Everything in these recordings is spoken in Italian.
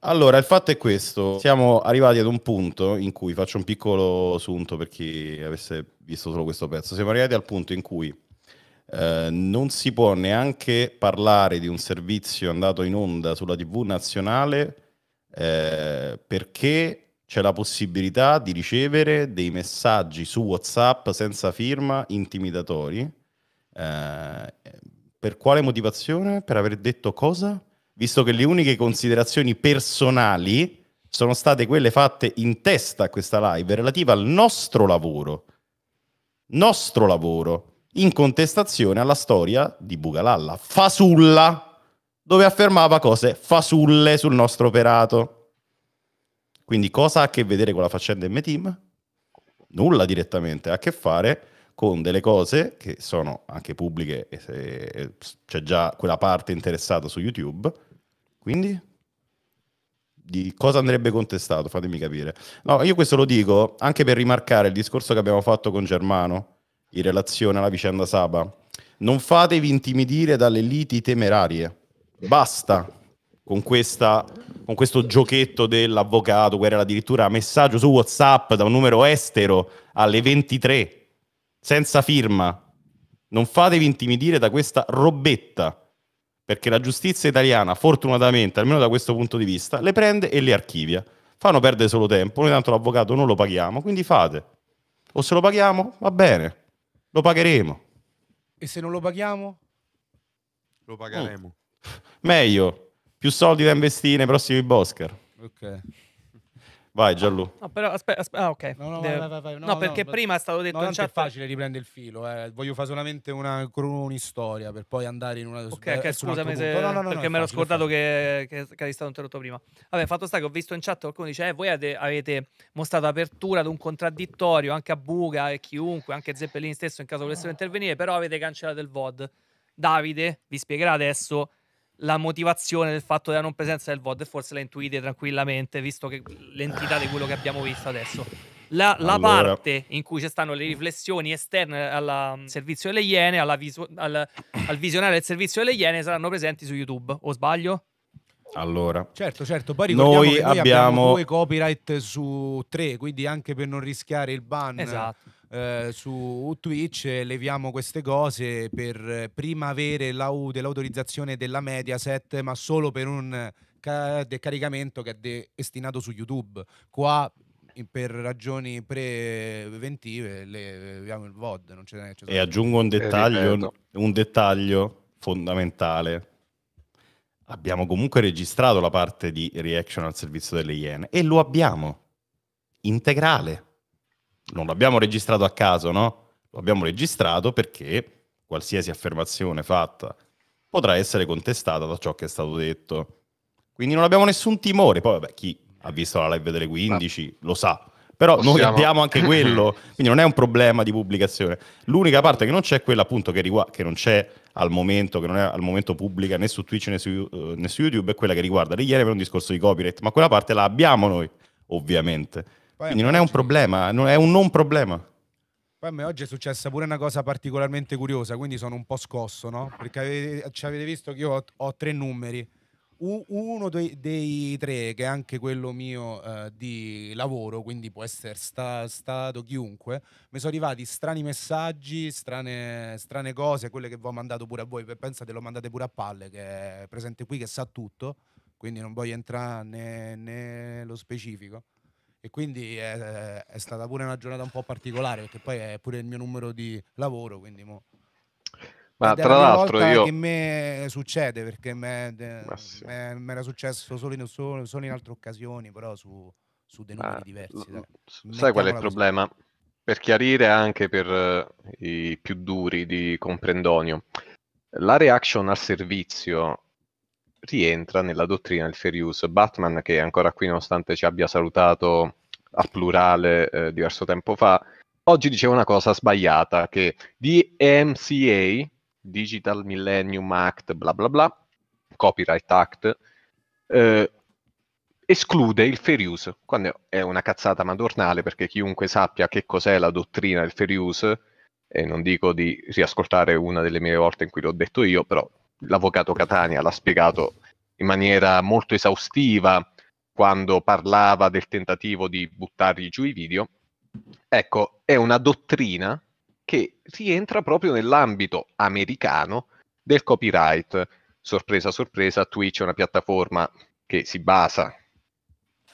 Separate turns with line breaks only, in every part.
Allora, il fatto è questo, siamo arrivati ad un punto in cui, faccio un piccolo assunto per chi avesse visto solo questo pezzo, siamo arrivati al punto in cui eh, non si può neanche parlare di un servizio andato in onda sulla TV nazionale eh, perché c'è la possibilità di ricevere dei messaggi su WhatsApp senza firma intimidatori eh, per quale motivazione? Per aver detto cosa? Visto che le uniche considerazioni personali sono state quelle fatte in testa a questa live relativa al nostro lavoro. Nostro lavoro in contestazione alla storia di Bugalalla, fasulla, dove affermava cose fasulle sul nostro operato. Quindi cosa ha a che vedere con la faccenda M-Team? Nulla direttamente, ha a che fare con delle cose che sono anche pubbliche, c'è già quella parte interessata su YouTube. Quindi, di cosa andrebbe contestato? Fatemi capire. No, io questo lo dico anche per rimarcare il discorso che abbiamo fatto con Germano in relazione alla vicenda Saba. Non fatevi intimidire dalle liti temerarie. Basta con, questa, con questo giochetto dell'avvocato, guerra addirittura messaggio su WhatsApp da un numero estero alle 23 senza firma. Non fatevi intimidire da questa robetta, perché la giustizia italiana, fortunatamente, almeno da questo punto di vista, le prende e le archivia. Fanno perdere solo tempo, noi tanto l'avvocato non lo paghiamo, quindi fate. O se lo paghiamo, va bene, lo pagheremo.
E se non lo paghiamo? Lo pagheremo. Mm.
Meglio, più soldi da investire nei prossimi Boscar. Ok. Vai Gianlu.
Ah, no, però aspetta, aspe ah, ok. No, no, De vai, vai, vai, no, no perché prima è stato certo detto... in chat... è
facile riprendere il filo, eh. voglio fare solamente una cronistoria per poi
andare in una... Ok, eh, okay scusami se... No, no, no, perché me l'ho scordato che, che, che eri stato interrotto prima. Vabbè, fatto sta che ho visto in chat qualcuno dice, eh, voi avete, avete mostrato apertura ad un contraddittorio anche a Buga e chiunque, anche Zeppelin stesso in caso volessero intervenire, però avete cancellato il VOD. Davide vi spiegherà adesso la motivazione del fatto della non presenza del VOD forse la intuite tranquillamente, visto che l'entità di quello che abbiamo visto adesso. La, la allora. parte in cui ci stanno le riflessioni esterne al mm, servizio delle Iene, visu- al, al visionare del servizio delle Iene, saranno presenti su YouTube, o sbaglio? Allora,
certo, certo. Poi ricordiamo noi, noi abbiamo... abbiamo... due copyright su tre, quindi anche per non rischiare il ban, esatto. Eh, su Twitch eh, leviamo queste cose per eh, prima avere l'au- dell'autorizzazione della Mediaset, ma solo per un ca- caricamento che è destinato su YouTube. Qua per ragioni preventive le abbiamo il VOD. Non c'è, c'è e aggiungo un dettaglio,
un dettaglio fondamentale. Abbiamo comunque registrato la parte di reaction al servizio delle Iene e lo abbiamo integrale non l'abbiamo registrato a caso, no? Lo abbiamo registrato perché qualsiasi affermazione fatta potrà essere contestata da ciò che è stato detto. Quindi non abbiamo nessun timore. Poi, vabbè, chi ha visto la live delle 15 lo sa. Però Possiamo. noi abbiamo anche quello, quindi non è un problema di pubblicazione. L'unica parte che non c'è è quella appunto che, rigu- che non c'è al momento, che non è al momento pubblica né su Twitch né su, uh, né su YouTube, è quella che riguarda le ieri per un discorso di copyright, ma quella parte la abbiamo noi, ovviamente. Poi Quindi non oggi... è un problema, è un non problema. Poi
a me oggi è successa pure una cosa particolarmente curiosa, quindi sono un po' scosso, no? Perché avete, ci avete visto che io ho, ho tre numeri. uno dei, dei, tre, che è anche quello mio eh, di lavoro, quindi può essere sta, stato chiunque, mi sono arrivati strani messaggi, strane, strane cose, quelle che vi ho mandato pure a voi, pensate lo mandate pure a Palle, che è presente qui, che sa tutto, quindi non voglio entrare nello specifico e quindi è, è, stata pure una giornata un po' particolare perché poi è pure il mio numero di lavoro quindi mo... ma tra l'altro io che me succede perché me, sì. me era successo solo in, solo, solo in, altre occasioni però su, su dei numeri ma, ah, diversi l- sai qual è il
problema? Così. per chiarire anche per eh, i più duri di comprendonio la reaction al servizio rientra nella dottrina del fair use. Batman, che ancora qui, nonostante ci abbia salutato a plurale eh, diverso tempo fa, oggi dice una cosa sbagliata, che DMCA, Digital Millennium Act, bla bla bla, Copyright Act, eh, esclude il fair use, quando è una cazzata madornale, perché chiunque sappia che cos'è la dottrina del fair use, e non dico di riascoltare una delle mie volte in cui l'ho detto io, però l'avvocato Catania l'ha spiegato in maniera molto esaustiva quando parlava del tentativo di buttargli giù i video. Ecco, è una dottrina che rientra proprio nell'ambito americano del copyright. Sorpresa, sorpresa, Twitch è una piattaforma che si basa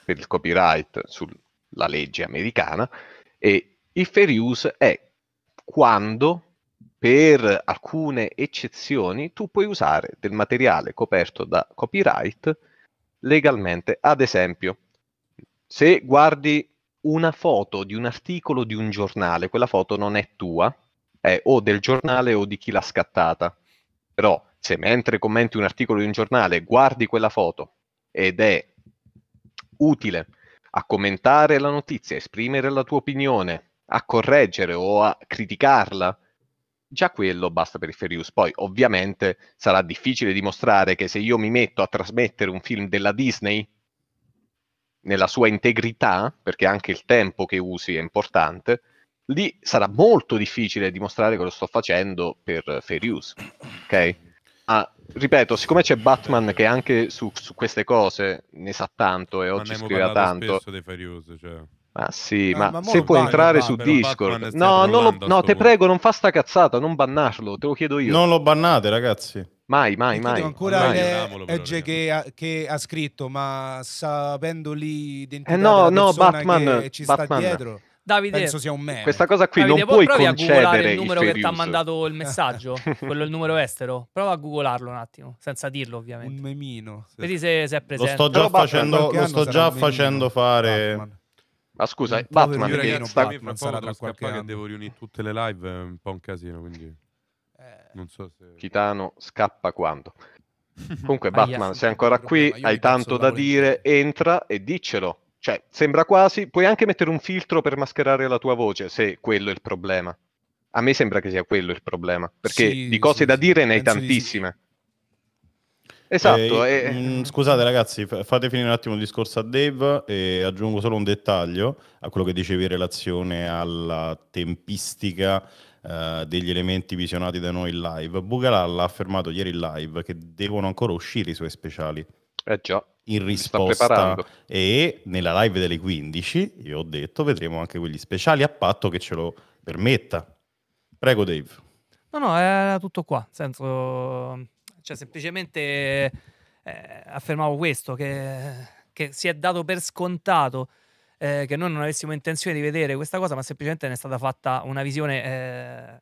per il copyright sulla legge americana e il fair use è quando per alcune eccezioni tu puoi usare del materiale coperto da copyright legalmente. Ad esempio, se guardi una foto di un articolo di un giornale, quella foto non è tua, è o del giornale o di chi l'ha scattata. Però se mentre commenti un articolo di un giornale guardi quella foto ed è utile a commentare la notizia, esprimere la tua opinione, a correggere o a criticarla, già quello basta per il fair use. Poi ovviamente sarà difficile dimostrare che se io mi metto a trasmettere un film della Disney nella sua integrità, perché anche il tempo che usi è importante, lì sarà molto difficile dimostrare che lo sto facendo per fair use. Ok? Ah, ripeto, siccome c'è Batman che anche su, su queste cose ne sa tanto e oggi scriverà tanto.
Spesso dei fair use, cioè
ma ah, sì, eh, ma, ma se puoi entrare va, su Discord. No, lo, no te prego, non fa sta cazzata, non bannarlo, te lo chiedo io. Non lo bannate, ragazzi. Mai, mai, mai. Ancora mai.
che ha, che ha scritto, ma sapendo
l'identità eh no, della no, Batman, che ci Batman. sta dietro... Davide, penso sia un meme. Questa cosa qui Davide, non puoi provi concedere a il numero il che ti ha mandato il messaggio, quello è il numero estero. Prova a googolarlo un attimo, senza dirlo ovviamente. Un memino. Vedi se, se è presente. Lo sto già Però facendo, lo sto già facendo
fare... Batman. Ma scusa, il Batman, che ragazzi, sta... Batman sarà tra qualche anno.
Che devo riunire tutte le live, è un po' un casino, quindi... Eh... Non so se... Titano scappa quando. Comunque Batman, ah, sei ancora qui, hai tanto da dire, entra e diccelo. Cioè, sembra quasi, puoi anche mettere un filtro per mascherare la tua voce, se quello è il problema. A me sembra che sia quello il problema, perché sì, di cose sì, da dire ne hai tantissime.
Esatto. Eh, e... scusate ragazzi, fate finire un attimo il discorso a Dave e aggiungo solo un dettaglio a quello che dicevi in relazione alla tempistica eh, degli elementi visionati da noi in live. Bugalal ha affermato ieri in live che devono ancora uscire i suoi speciali. Eh già. In risposta e nella live delle 15 io ho detto vedremo anche quegli speciali a patto che ce lo permetta. Prego Dave.
No, no, era tutto qua. Nel senso, cioè, semplicemente eh, affermavo questo, che, che, si è dato per scontato eh, che noi non avessimo intenzione di vedere questa cosa, ma semplicemente ne è stata fatta una visione eh,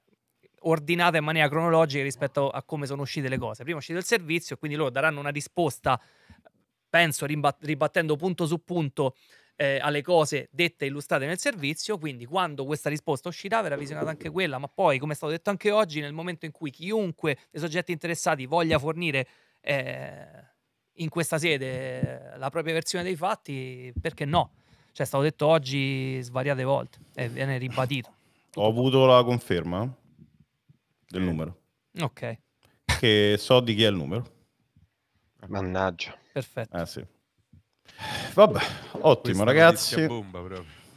ordinata in maniera cronologica rispetto a come sono uscite le cose. Prima è uscito il servizio, quindi loro daranno una risposta, penso, ribattendo punto su punto eh, alle cose dette e illustrate nel servizio, quindi quando questa risposta uscirà verrà visionata anche quella, ma poi, come è stato detto anche oggi, nel momento in cui chiunque dei soggetti interessati voglia fornire eh, in questa sede eh, la propria versione dei fatti, perché no? Cioè, è stato detto oggi svariate volte e viene ribadito.
Ho avuto la conferma del numero. Eh, ok. Che so di chi è il numero. Mannaggia. Perfetto. Eh sì. Vabbè, ottimo questa ragazzi. Bomba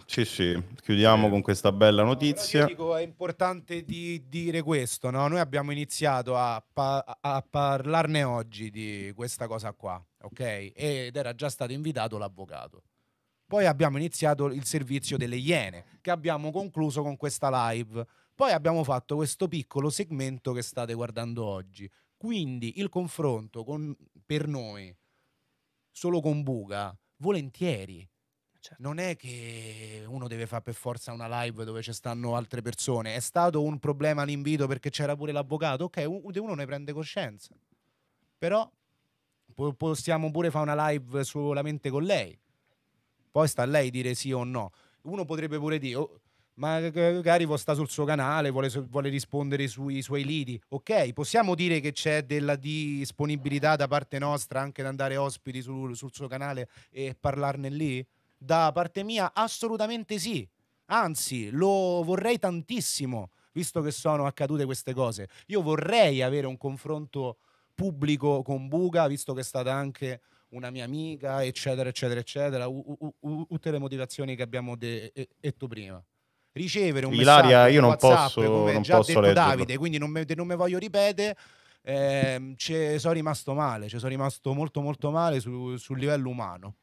Sì, sì, chiudiamo eh. con questa bella notizia.
Dico, è importante di dire questo, no? Noi abbiamo iniziato a, pa- a, parlarne oggi di questa cosa qua, ok? Ed era già stato invitato l'avvocato. Poi abbiamo iniziato il servizio delle Iene, che abbiamo concluso con questa live. Poi abbiamo fatto questo piccolo segmento che state guardando oggi. Quindi il confronto con, per noi solo con Buga, volentieri. Certo. Non è che uno deve fare per forza una live dove ci stanno altre persone. È stato un problema l'invito perché c'era pure l'avvocato. Ok, uno ne prende coscienza. Però possiamo pure fare una live solamente con lei. Poi sta a lei dire sì o no. Uno potrebbe pure dire, oh, ma eh, eh, Garivo sta sul suo canale, vuole, vuole rispondere sui suoi lidi. Ok, possiamo dire che c'è della disponibilità da parte nostra anche ad andare ospiti sul, sul suo canale e parlarne lì? Da parte mia assolutamente sì, anzi lo vorrei tantissimo, visto che sono accadute queste cose. Io vorrei avere un confronto pubblico con Buga, visto che è stata anche una mia amica, eccetera, eccetera, eccetera, tutte le motivazioni che abbiamo detto prima ricevere un Ilaria, io non WhatsApp, posso, come non già posso detto leggerlo. Davide, quindi non me, non me voglio ripetere. Eh, sono rimasto male, ci sono rimasto molto molto male su, sul livello umano.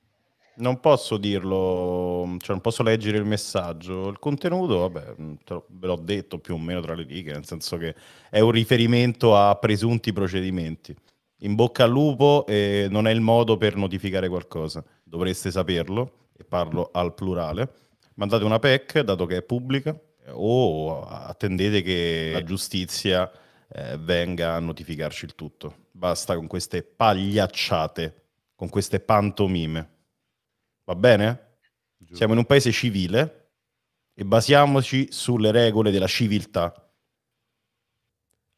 Non posso dirlo, cioè non posso leggere il messaggio, il contenuto, vabbè, mm, ve l'ho detto più o meno tra le righe, nel senso che è un riferimento a presunti procedimenti. In bocca al lupo eh, non è il modo per notificare qualcosa, dovreste saperlo, e parlo al plurale mandate una PEC, dato che è pubblica, o attendete che la giustizia eh, venga a notificarci il tutto. Basta con queste pagliacciate, con queste pantomime. Va bene? Giusto. Siamo in un paese civile e basiamoci sulle regole della civiltà.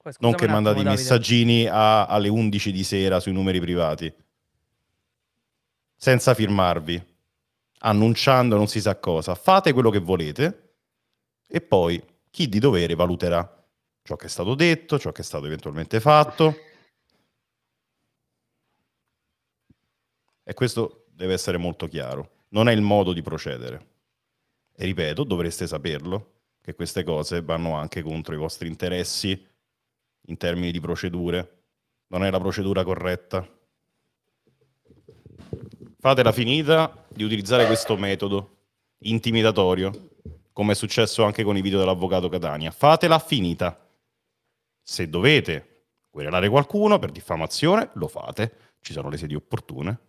Poi, non che mandate i
messaggini a, alle 11 di sera sui numeri privati. Senza firmarvi annunciando non si sa cosa. Fate quello che volete e poi chi di dovere valuterà ciò che è stato detto, ciò che è stato eventualmente fatto. E questo deve essere molto chiaro. Non è il modo di procedere. E ripeto, dovreste saperlo, che queste cose vanno anche contro i vostri interessi in termini di procedure. Non è la procedura corretta fatela finita di utilizzare questo metodo intimidatorio, come è successo anche con i video dell'avvocato Catania. Fatela finita. Se dovete querelare qualcuno per diffamazione, lo fate. Ci sono le sedi opportune.